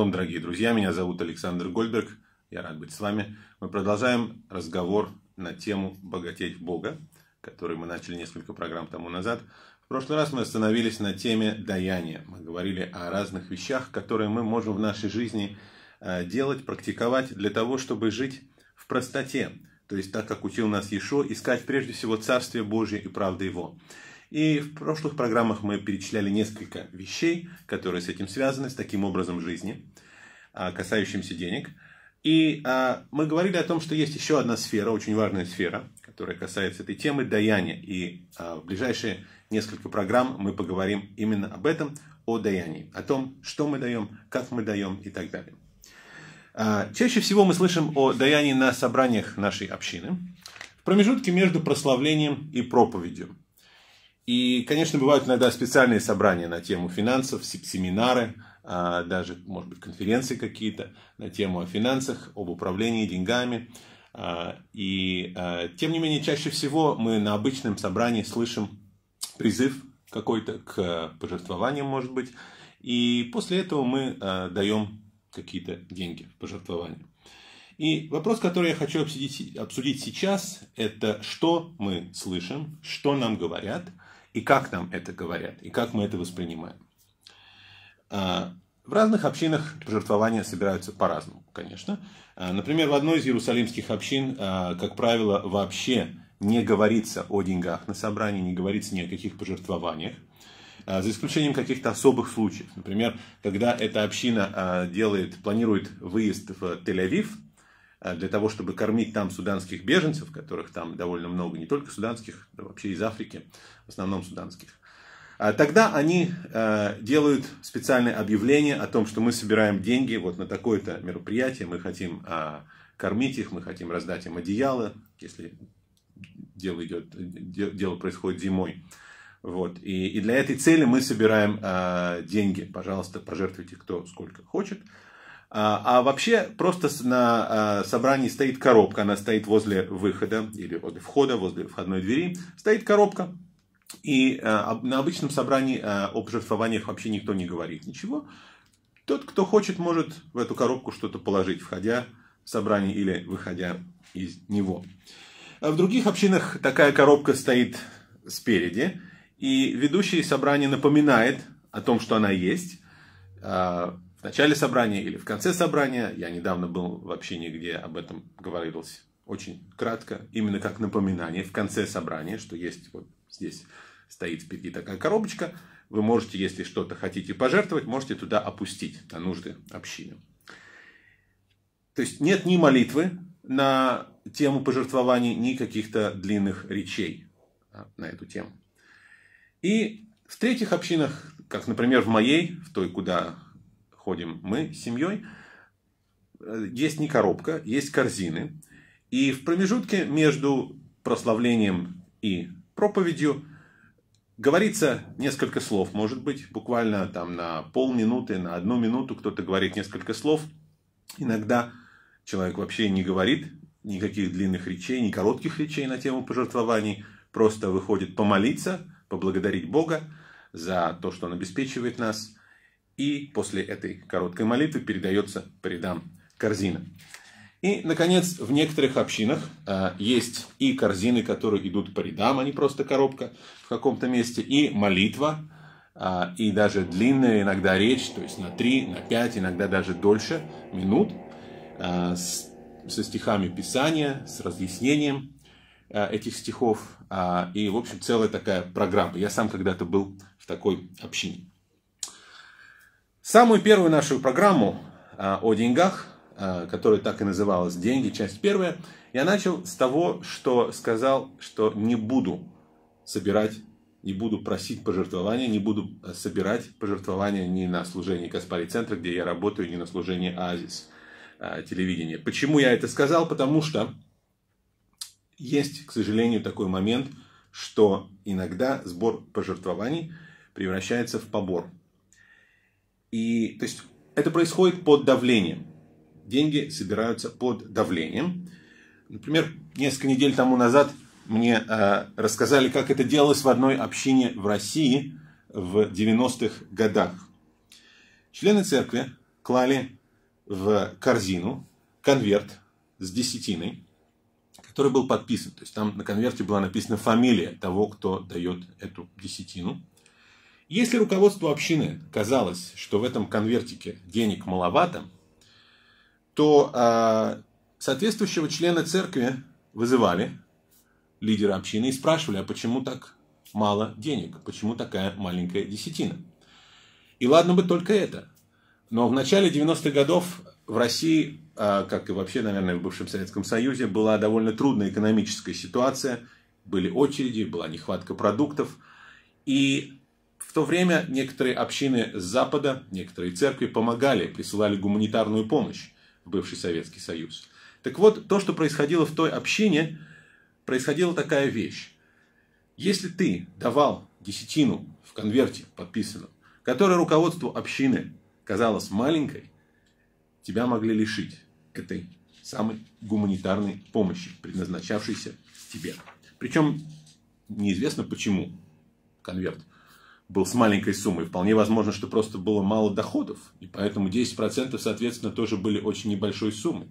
Шалом, дорогие друзья, меня зовут Александр Гольберг, я рад быть с вами. Мы продолжаем разговор на тему «Богатеть Бога», который мы начали несколько программ тому назад. В прошлый раз мы остановились на теме даяния. Мы говорили о разных вещах, которые мы можем в нашей жизни э, делать, практиковать для того, чтобы жить в простоте. То есть, так как учил нас Ешо, искать прежде всего Царствие Божье и правду Его. И в прошлых программах мы перечисляли несколько вещей, которые с этим связаны, с таким образом жизни, а, касающимся денег. И а, мы говорили о том, что есть еще одна сфера, очень важная сфера, которая касается этой темы даяния. И а, в ближайшие несколько программ мы поговорим именно об этом, о даянии, о том, что мы даем, как мы даем и так далее. чаще всего мы слышим о даянии на собраниях нашей общины, в промежутке между прославлением и проповедью. И, конечно, бывают иногда специальные собрания на тему финансов, семинары, а, даже, может быть, конференции какие-то на тему о финансах, об управлении деньгами. А, и, а, тем не менее, чаще всего мы на обычном собрании слышим призыв какой-то к пожертвованиям, может быть. И после этого мы даем какие-то деньги в пожертвование. И вопрос, который я хочу обсудить, обсудить сейчас, это что мы слышим, что нам говорят, и как нам это говорят, и как мы это воспринимаем. А, в разных общинах пожертвования собираются по-разному, конечно. А, например, в одной из иерусалимских общин, а, как правило, вообще не говорится о деньгах на собрании, не говорится ни о каких пожертвованиях, за исключением каких-то особых случаев. Например, когда эта община делает, планирует выезд в Тель-Авив, Э, для того, чтобы кормить там суданских беженцев, которых там довольно много, не только суданских, да вообще из Африки, в основном суданских. А тогда они э, делают специальное объявление о том, что мы собираем деньги вот на такое-то мероприятие, мы хотим э, кормить их, мы хотим раздать им одеяло, если дело, идет, дело происходит зимой. Вот. И, и для этой цели мы собираем деньги. Пожалуйста, пожертвуйте кто сколько хочет. А, а вообще просто на а, собрании стоит коробка, она стоит возле выхода или возле входа, возле входной двери, стоит коробка. И а, на обычном собрании о пожертвованиях вообще никто не говорит ничего. Тот, кто хочет, может в эту коробку что-то положить, входя в собрание или выходя из него. В других общинах такая коробка стоит спереди, и ведущий собрание напоминает о том, что она есть, в начале собрания или в конце собрания. Я недавно был в общении, где об этом говорилось очень кратко, именно как напоминание в конце собрания, что есть вот здесь стоит впереди такая коробочка. Вы можете, если что-то хотите пожертвовать, можете туда опустить на нужды общины. То есть нет ни молитвы на тему пожертвований, ни каких-то длинных речей а, на эту тему. И в третьих общинах, как, например, в моей, в той, куда ходим мы с семьей, э, есть не коробка, есть корзины. И в промежутке между прославлением и проповедью говорится несколько слов, может быть, буквально там на полминуты, на одну минуту кто-то говорит несколько слов. Иногда человек вообще не говорит никаких длинных речей, ни коротких речей на тему пожертвований, просто выходит помолиться, поблагодарить Бога за то, что Он обеспечивает нас – и после этой короткой молитвы передается придам корзина. И, наконец, в некоторых общинах а, есть и корзины, которые идут по рядам, а не просто коробка в каком-то месте, и молитва, а, и даже длинная иногда речь, то есть на 3, на 5, иногда даже дольше минут, а, с, со стихами Писания, с разъяснением а, этих стихов, а, и, в общем, целая такая программа. Я сам когда-то был в такой общине. Самую первую нашу программу а, о деньгах, а, которая так и называлась «Деньги. Часть первая», я начал с того, что сказал, что не буду собирать, не буду просить пожертвования, не буду а, собирать пожертвования ни на служение Каспари Центра, где я работаю, ни на служение Азис телевидения. Почему я это сказал? Потому что есть, к сожалению, такой момент, что иногда сбор пожертвований превращается в побор – и, то есть, это происходит под давлением. Деньги собираются под давлением. Например, несколько недель тому назад мне э, рассказали, как это делалось в одной общине в России в 90-х годах. Члены церкви клали в корзину конверт с десятиной, который был подписан. То есть там на конверте была написана фамилия того, кто дает эту десятину. Если руководству общины казалось, что в этом конвертике денег маловато, то э, соответствующего члена церкви вызывали лидера общины и спрашивали, а почему так мало денег, почему такая маленькая десятина. И ладно бы только это. Но в начале 90-х годов в России, а, как и вообще, наверное, в бывшем Советском Союзе, была довольно трудная экономическая ситуация. Были очереди, была нехватка продуктов. И в то время некоторые общины с Запада, некоторые церкви помогали, присылали гуманитарную помощь в бывший Советский Союз. Так вот, то, что происходило в той общине, происходила такая вещь. Если ты давал десятину в конверте подписанном, которая руководству общины казалась маленькой, тебя могли лишить этой самой гуманитарной помощи, предназначавшейся тебе. Причем неизвестно почему конверт был с маленькой суммой. Вполне возможно, что просто было мало доходов, и поэтому 10% соответственно тоже были очень небольшой суммой.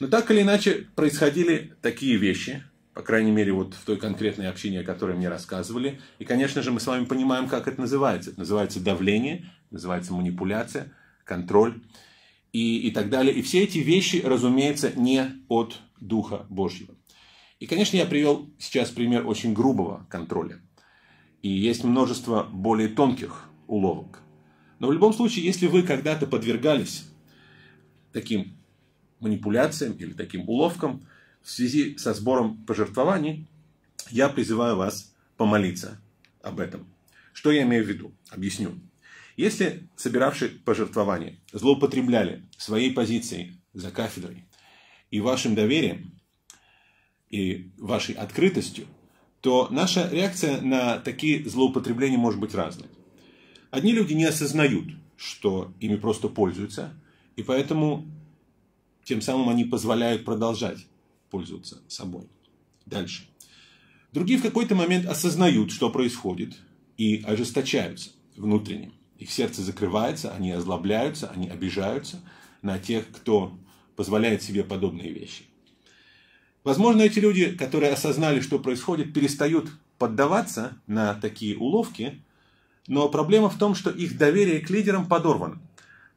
Но так или иначе происходили такие вещи, по крайней мере, вот в той конкретной общине, о которой мне рассказывали. И, конечно же, мы с вами понимаем, как это называется. Это называется давление, называется манипуляция, контроль и, и так далее. И все эти вещи, разумеется, не от Духа Божьего. И, конечно, я привел сейчас пример очень грубого контроля. И есть множество более тонких уловок. Но в любом случае, если вы когда-то подвергались таким манипуляциям или таким уловкам в связи со сбором пожертвований, я призываю вас помолиться об этом. Что я имею в виду? Объясню. Если собиравшие пожертвования злоупотребляли своей позицией за кафедрой и вашим доверием, и вашей открытостью, то наша реакция на такие злоупотребления может быть разной. Одни люди не осознают, что ими просто пользуются, и поэтому тем самым они позволяют продолжать пользоваться собой. Дальше. Другие в какой-то момент осознают, что происходит, и ожесточаются внутренне. Их сердце закрывается, они озлобляются, они обижаются на тех, кто позволяет себе подобные вещи. Возможно, эти люди, которые осознали, что происходит, перестают поддаваться на такие уловки, но проблема в том, что их доверие к лидерам подорвано,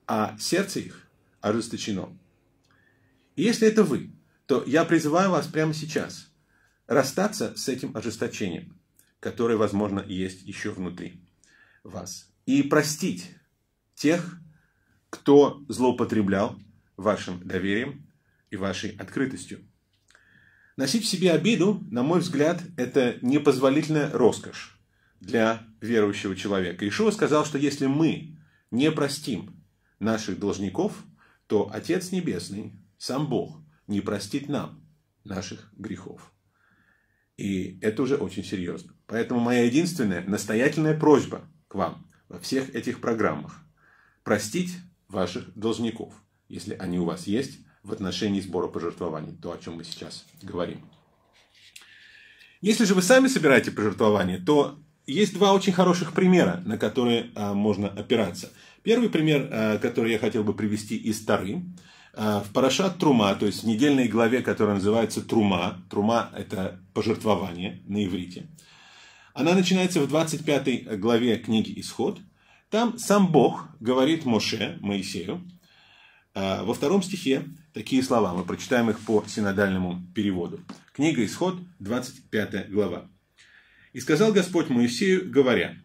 а сердце их ожесточено. И если это вы, то я призываю вас прямо сейчас расстаться с этим ожесточением, которое, возможно, есть еще внутри вас, и простить тех, кто злоупотреблял вашим доверием и вашей открытостью. Носить в себе обиду, на мой взгляд, это непозволительная роскошь для верующего человека. Ишуа сказал, что если мы не простим наших должников, то Отец Небесный, сам Бог, не простит нам наших грехов. И это уже очень серьезно. Поэтому моя единственная настоятельная просьба к вам во всех этих программах – простить ваших должников, если они у вас есть, в отношении сбора пожертвований, то, о чем мы сейчас говорим. Если же вы сами собираете пожертвования, то есть два очень хороших примера, на которые а, можно опираться. Первый пример, а, который я хотел бы привести из Тары, а, в Парашат Трума, то есть в недельной главе, которая называется Трума. Трума – это пожертвование на иврите. Она начинается в 25 главе книги «Исход». Там сам Бог говорит Моше, Моисею, а, во втором стихе, такие слова. Мы прочитаем их по синодальному переводу. Книга Исход, 25 глава. «И сказал Господь Моисею, говоря...»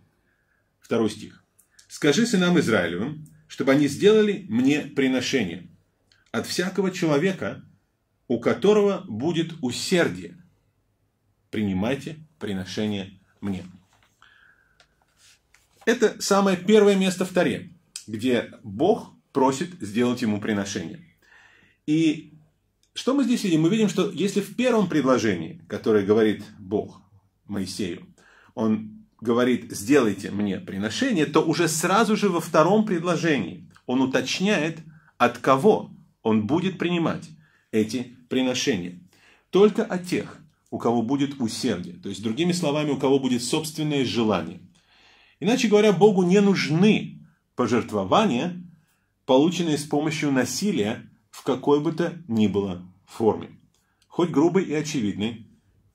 Второй стих. «Скажи сынам Израилевым, чтобы они сделали мне приношение от всякого человека, у которого будет усердие. Принимайте приношение мне». Это самое первое место в Таре, где Бог просит сделать ему приношение. И что мы здесь видим? Мы видим, что если в первом предложении, которое говорит Бог Моисею, он говорит «сделайте мне приношение», то уже сразу же во втором предложении он уточняет, от кого он будет принимать эти приношения. Только от тех, у кого будет усердие. То есть, другими словами, у кого будет собственное желание. Иначе говоря, Богу не нужны пожертвования, полученные с помощью насилия в какой бы то ни было форме. Хоть грубой и очевидной,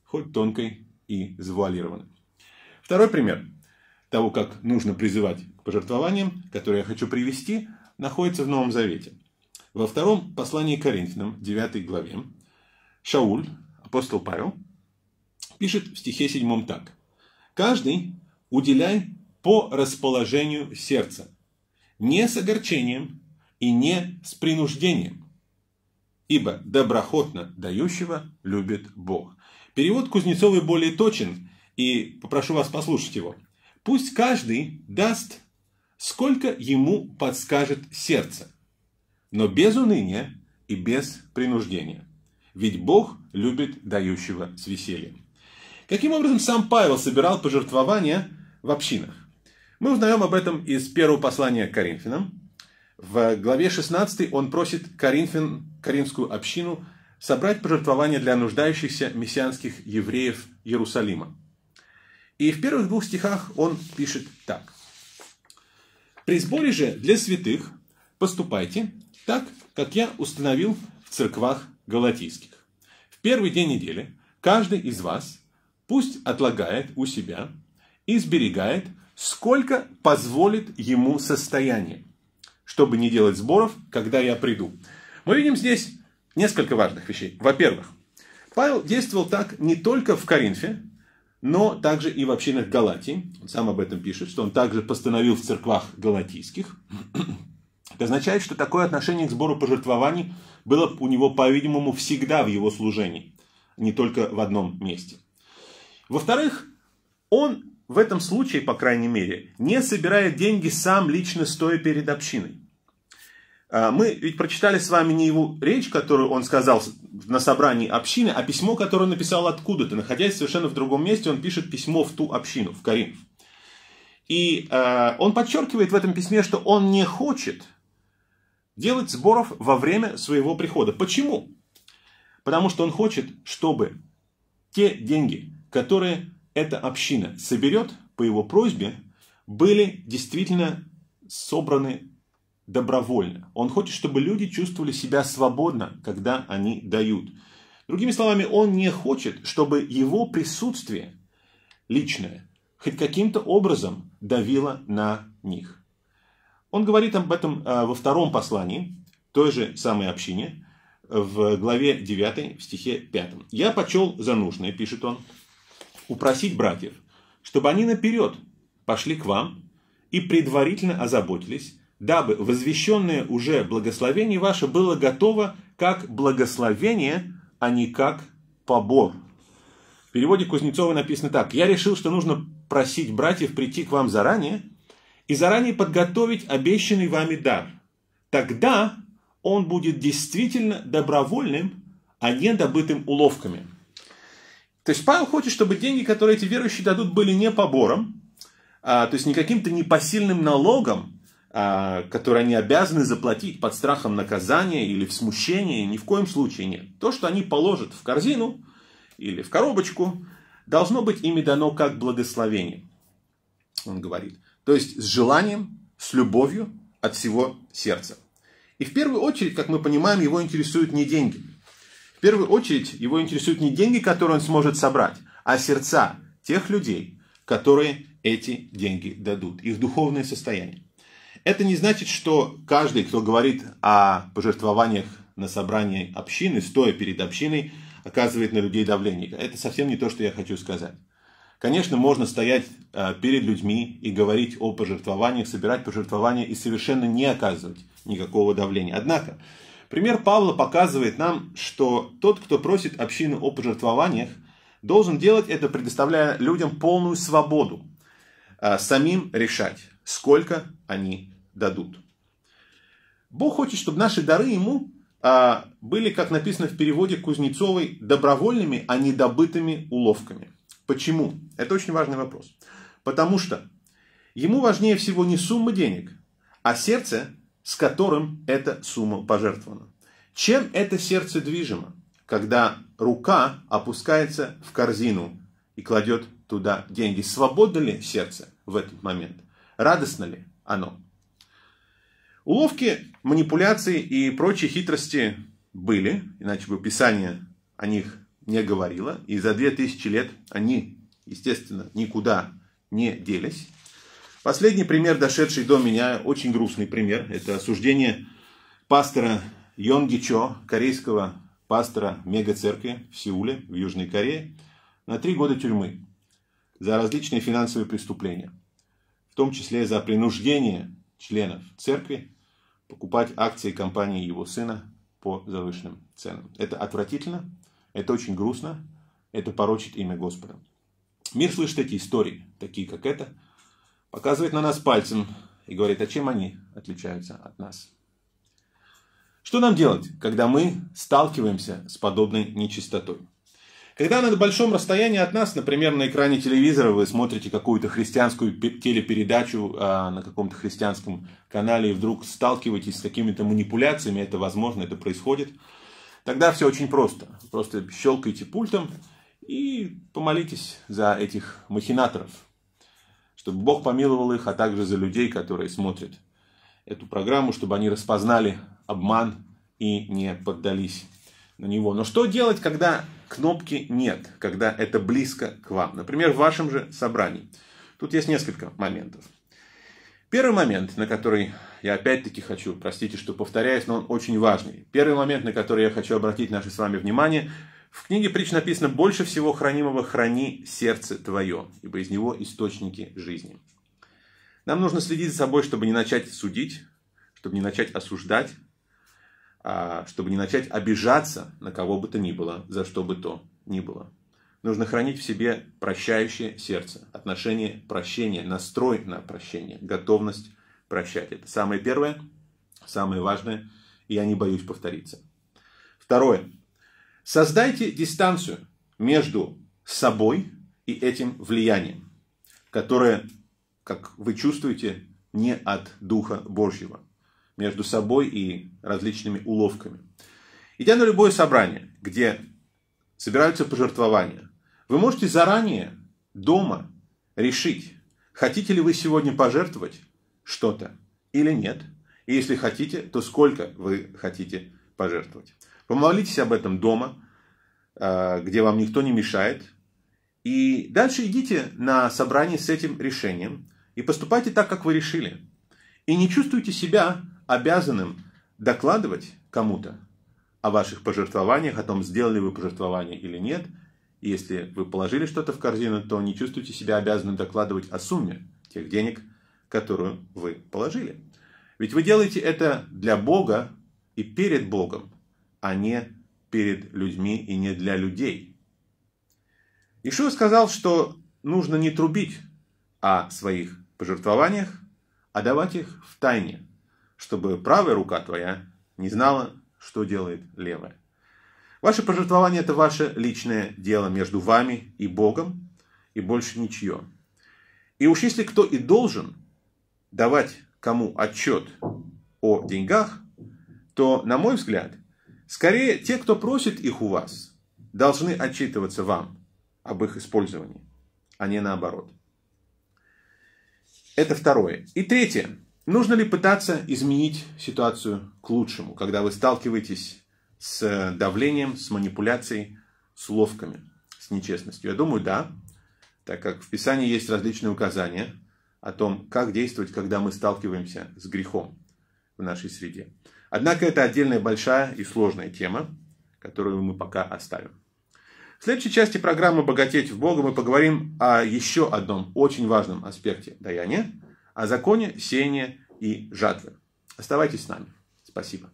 хоть тонкой и завуалированной. Второй пример того, как нужно призывать к пожертвованиям, который я хочу привести, находится в Новом Завете. Во втором послании Коринфянам, 9 главе, Шауль, апостол Павел, пишет в стихе 7 так. «Каждый уделяй по расположению сердца, не с огорчением и не с принуждением, ибо доброхотно дающего любит Бог. Перевод Кузнецовой более точен, и попрошу вас послушать его. «Пусть каждый даст, сколько ему подскажет сердце, но без уныния и без принуждения, ведь Бог любит дающего с весельем». Каким образом сам Павел собирал пожертвования в общинах? Мы узнаем об этом из первого послания к Коринфянам, в главе 16 он просит Коринфян, Коринфскую общину собрать пожертвования для нуждающихся мессианских евреев Иерусалима. И в первых двух стихах он пишет так. «При сборе же для святых поступайте так, как я установил в церквах галатийских. В первый день недели каждый из вас пусть отлагает у себя и сберегает, сколько позволит ему состояние, чтобы не делать сборов, когда я приду. Мы видим здесь несколько важных вещей. Во-первых, Павел действовал так не только в Коринфе, но также и в общинах Галатии. Он сам об этом пишет, что он также постановил в церквах галатийских. Это означает, что такое отношение к сбору пожертвований было у него, по-видимому, всегда в его служении, а не только в одном месте. Во-вторых, он в этом случае, по крайней мере, не собирает деньги сам лично стоя перед общиной. А, мы ведь прочитали с вами не его речь, которую он сказал на собрании общины, а письмо, которое он написал откуда-то. Находясь совершенно в другом месте, он пишет письмо в ту общину, в Каринф. И э, он подчеркивает в этом письме, что он не хочет делать сборов во время своего прихода. Почему? Потому что он хочет, чтобы те деньги, которые эта община соберет по его просьбе, были действительно собраны добровольно. Он хочет, чтобы люди чувствовали себя свободно, когда они дают. Другими словами, он не хочет, чтобы его присутствие личное хоть каким-то образом давило на них. Он говорит об этом э, во втором послании, той же самой общине, в главе 9, в стихе 5. «Я почел за нужное», пишет он, упросить братьев, чтобы они наперед пошли к вам и предварительно озаботились, дабы возвещенное уже благословение ваше было готово как благословение, а не как побор. В переводе Кузнецова написано так. «Я решил, что нужно просить братьев прийти к вам заранее и заранее подготовить обещанный вами дар. Тогда он будет действительно добровольным, а не добытым уловками». То есть Павел хочет, чтобы деньги, которые эти верующие дадут, были не побором, а, то есть не каким-то непосильным налогом, а, который они обязаны заплатить под страхом наказания или в смущении, ни в коем случае нет. То, что они положат в корзину или в коробочку, должно быть ими дано как благословение, он говорит. То есть с желанием, с любовью от всего сердца. И в первую очередь, как мы понимаем, его интересуют не деньги – в первую очередь его интересуют не деньги, которые он сможет собрать, а сердца тех людей, которые эти деньги дадут, их духовное состояние. Это не значит, что каждый, кто говорит о пожертвованиях на собрании общины, стоя перед общиной, оказывает на людей давление. Это совсем не то, что я хочу сказать. Конечно, можно стоять э, перед людьми и говорить о пожертвованиях, собирать пожертвования и совершенно не оказывать никакого давления. Однако, Пример Павла показывает нам, что тот, кто просит общину о пожертвованиях, должен делать это, предоставляя людям полную свободу а, самим решать, сколько они дадут. Бог хочет, чтобы наши дары Ему а, были, как написано в переводе Кузнецовой, добровольными, а не добытыми уловками. Почему? Это очень важный вопрос. Потому что Ему важнее всего не сумма денег, а сердце, с которым эта сумма пожертвована. Чем это сердце движимо, когда рука опускается в корзину и кладет туда деньги? Свободно ли сердце в этот момент? Радостно ли оно? Уловки, манипуляции и прочие хитрости были, иначе бы Писание о них не говорило, и за 2000 лет они, естественно, никуда не делись. Последний пример, дошедший до меня, очень грустный пример. Это осуждение пастора Йонги Чо, корейского пастора мегацеркви в Сеуле, в Южной Корее, на три года тюрьмы за различные финансовые преступления, в том числе за принуждение членов церкви покупать акции компании его сына по завышенным ценам. Это отвратительно, это очень грустно, это порочит имя Господа. Мир слышит эти истории, такие как это – показывает на нас пальцем и говорит, а чем они отличаются от нас? Что нам делать, когда мы сталкиваемся с подобной нечистотой? Когда на большом расстоянии от нас, например, на экране телевизора вы смотрите какую-то христианскую телепередачу а, на каком-то христианском канале и вдруг сталкиваетесь с какими-то манипуляциями, это возможно, это происходит, тогда все очень просто. Просто щелкайте пультом и помолитесь за этих махинаторов – чтобы Бог помиловал их, а также за людей, которые смотрят эту программу, чтобы они распознали обман и не поддались на него. Но что делать, когда кнопки нет, когда это близко к вам? Например, в вашем же собрании. Тут есть несколько моментов. Первый момент, на который я опять-таки хочу, простите, что повторяюсь, но он очень важный. Первый момент, на который я хочу обратить наше с вами внимание – в книге притч написано «Больше всего хранимого храни сердце твое, ибо из него источники жизни». Нам нужно следить за собой, чтобы не начать судить, чтобы не начать осуждать, а, чтобы не начать обижаться на кого бы то ни было, за что бы то ни было. Нужно хранить в себе прощающее сердце, отношение прощения, настрой на прощение, готовность прощать. Это самое первое, самое важное, и я не боюсь повториться. Второе. Создайте дистанцию между собой и этим влиянием, которое, как вы чувствуете, не от Духа Божьего, между собой и различными уловками. Идя на любое собрание, где собираются пожертвования, вы можете заранее дома решить, хотите ли вы сегодня пожертвовать что-то или нет. И если хотите, то сколько вы хотите пожертвовать. Помолитесь об этом дома, э, где вам никто не мешает. И дальше идите на собрание с этим решением и поступайте так, как вы решили. И не чувствуйте себя обязанным докладывать кому-то о ваших пожертвованиях, о том, сделали вы пожертвование или нет. если вы положили что-то в корзину, то не чувствуйте себя обязанным докладывать о сумме тех денег, которую вы положили. Ведь вы делаете это для Бога и перед Богом а не перед людьми и не для людей. Ишуа сказал, что нужно не трубить о своих пожертвованиях, а давать их в тайне, чтобы правая рука твоя не знала, что делает левая. Ваше пожертвование – это ваше личное дело между вами и Богом, и больше ничье. И уж если кто и должен давать кому отчет о деньгах, то, на мой взгляд – Скорее, те, кто просит их у вас, должны отчитываться вам об их использовании, а не наоборот. Это второе. И третье. Нужно ли пытаться изменить ситуацию к лучшему, когда вы сталкиваетесь с э, давлением, с манипуляцией, с уловками, с нечестностью? Я думаю, да, так как в Писании есть различные указания о том, как действовать, когда мы сталкиваемся с грехом в нашей среде. Однако это отдельная большая и сложная тема, которую мы пока оставим. В следующей части программы «Богатеть в Бога» мы поговорим о еще одном очень важном аспекте даяния, о законе сеяния и жатвы. Оставайтесь с нами. Спасибо.